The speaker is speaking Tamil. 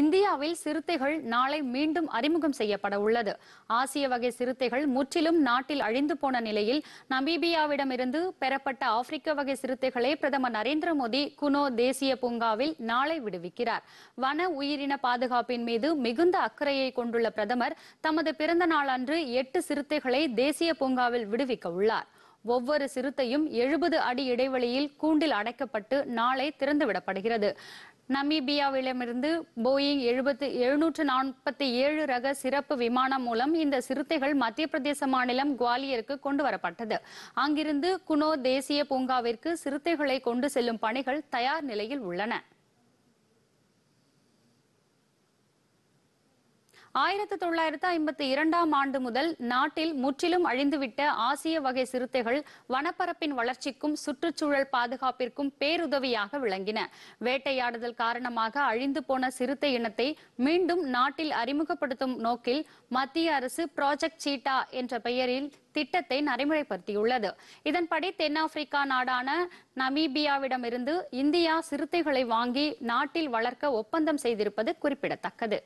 இந்தியாவில் சிறுத்தைகள் நாளை மீண்டும் அறிமுகம் செய்யப்பட உள்ளது ஆசிய வகை சிறுத்தைகள் முற்றிலும் நாட்டில் அழிந்து போன நிலையில் நமீபியாவிடமிருந்து பெறப்பட்ட ஆப்பிரிக்க வகை சிறுத்தைகளை பிரதமர் நரேந்திர மோடி குனோ தேசிய பூங்காவில் நாளை விடுவிக்கிறார் வன உயிரின பாதுகாப்பின் மீது மிகுந்த அக்கறையை கொண்டுள்ள பிரதமர் தமது பிறந்த நாளன்று எட்டு சிறுத்தைகளை தேசிய பூங்காவில் விடுவிக்க உள்ளார் ஒவ்வொரு சிறுத்தையும் எழுபது அடி இடைவெளியில் கூண்டில் அடைக்கப்பட்டு நாளை திறந்துவிடப்படுகிறது நமீபியாவிடமிருந்து போயிங் எழுபத்து எழுநூற்று நாற்பத்தி ஏழு ரக சிறப்பு விமானம் மூலம் இந்த சிறுத்தைகள் மத்திய பிரதேச மாநிலம் குவாலியருக்கு கொண்டு வரப்பட்டது அங்கிருந்து குனோ தேசிய பூங்காவிற்கு சிறுத்தைகளை கொண்டு செல்லும் பணிகள் தயார் நிலையில் உள்ளன ஆயிரத்தி தொள்ளாயிரத்து ஐம்பத்தி இரண்டாம் ஆண்டு முதல் நாட்டில் முற்றிலும் அழிந்துவிட்ட ஆசிய வகை சிறுத்தைகள் வனப்பரப்பின் வளர்ச்சிக்கும் சுற்றுச்சூழல் பாதுகாப்பிற்கும் பேருதவியாக விளங்கின வேட்டையாடுதல் காரணமாக அழிந்து போன சிறுத்தை இனத்தை மீண்டும் நாட்டில் அறிமுகப்படுத்தும் நோக்கில் மத்திய அரசு ப்ராஜெக்ட் சீட்டா என்ற பெயரில் திட்டத்தை நடைமுறைப்படுத்தியுள்ளது இதன்படி தென்னாப்பிரிக்கா நாடான நமீபியாவிடமிருந்து இந்தியா சிறுத்தைகளை வாங்கி நாட்டில் வளர்க்க ஒப்பந்தம் செய்திருப்பது குறிப்பிடத்தக்கது